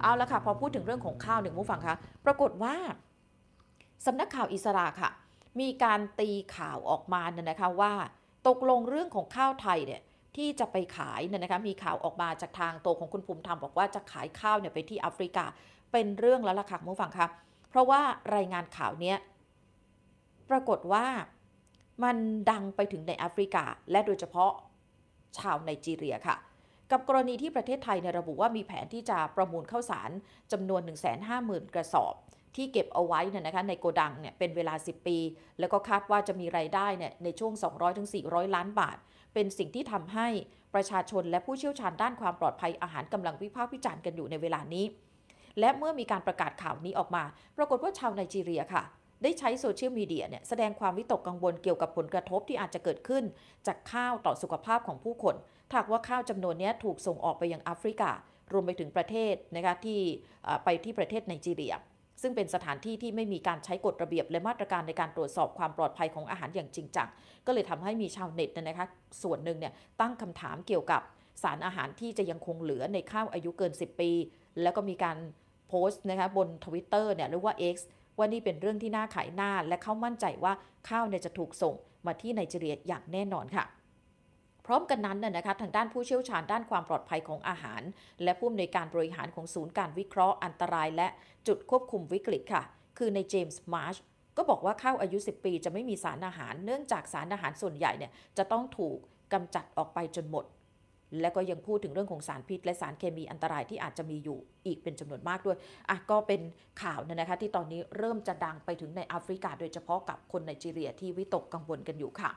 เอาละค่ะพอพูดถึงเรื่องของข้าวหนึ่งผู้ฟังคะปรากฏว่าสำนักข่าวอิสราค่ะมีการตีข่าวออกมาเนี่ยนะคะว่าตกลงเรื่องของข้าวไทยเนี่ยที่จะไปขายเนี่ยนะคะมีข่าวออกมาจากทางโตของคุณภูมิธรรมบอกว่าจะขายข้าวเนี่ยไปที่แอฟริกาเป็นเรื่องแล้วล่ะค่ะผู้ฟังคะเพราะว่ารายงานข่าวเนี้ยปรากฏว่ามันดังไปถึงในแอฟริกา และโดยเฉพาะชาวไนจีเรียค่ะกับกรณีที่ประเทศไทยระบุว่ามีแผนที่จะประมูลข้าวสารจำนวน 150,000 กระสอบ ที่เก็บเอาไว้เนี่ยนะคะในโกดังเนี่ยเป็นเวลา 10 ปี แล้วก็คาดว่าจะมีไรายได้เนี่ยในช่วง 200-400 ล้านบาท เป็นสิ่งที่ทำให้ประชาชนและผู้เชี่ยวชาญด้านความปลอดภัยอาหารกำลังวิพากษ์วิจารณ์กันอยู่ในเวลานี้ และเมื่อมีการประกาศข่าวนี้ออกมา ปรากฏว่าชาวไนจีเรียค่ะได้ใช้โซเชียลมีเดียเนี่ยแสดงความวิตกกังวลเกี่ยวกับผลกระทบที่อาจจะเกิดขึ้น จากข้าวต่อสุขภาพของผู้คน ถากว่าข้าวจำนวนนี้ถูกส่งออกไปยังแอฟริกา รวมไปถึงประเทศนะคะที่ไปที่ประเทศไนจีเรีย ซึ่งเป็นสถานที่ที่ไม่มีการใช้กฎระเบียบ และมาตรการในการตรวจสอบความปลอดภัยของอาหารอย่างจริงจัง ก็เลยทำให้มีชาวเน็ตนะคะส่วนหนึ่งเนี่ยตั้งคำถามเกี่ยวกับ สารอาหารที่จะยังคงเหลือในข้าวอายุเกิน 10 ปี แล้วก็มีการโพสต์นะคะบนทวิตเตอร์เนี่ยหรือว่า X ว่านี่เป็นเรื่องที่น่าขายหน้า และเขามั่นใจว่าข้าวเนี่ยจะถูกส่งมาที่ไนจีเรียอย่างแน่นอนค่ะ พร้อมกันนั้นน่ยนะคะทางด้านผู้เชี่ยวชาญด้านความปลอดภัยของอาหาร และผู้อำนวยการบริหารของศูนย์การวิเคราะห์อันตรายและจุดควบคุมวิกฤตค่ะคือในเจมส์มาร์ชก็บอกว่า ข้าวอายุ 10 ปีจะไม่มีสารอาหารเนื่องจากสารอาหารส่วนใหญ่เนี่ยจะต้องถูกกำจัดออกไปจนหมดและก็ยังพูดถึงเรื่องของสารพิษและสารเคมีอันตรายที่อาจจะมีอยู่อีกเป็นจำนวนมากด้วยอ่ะก็เป็นข่าวนนะคะที่ตอนนี้เริ่มจะดังไปถึงในแอฟริกา โดยเฉพาะกับคนไนจีเรียที่วิตกกังวลกันอยู่ค่ะ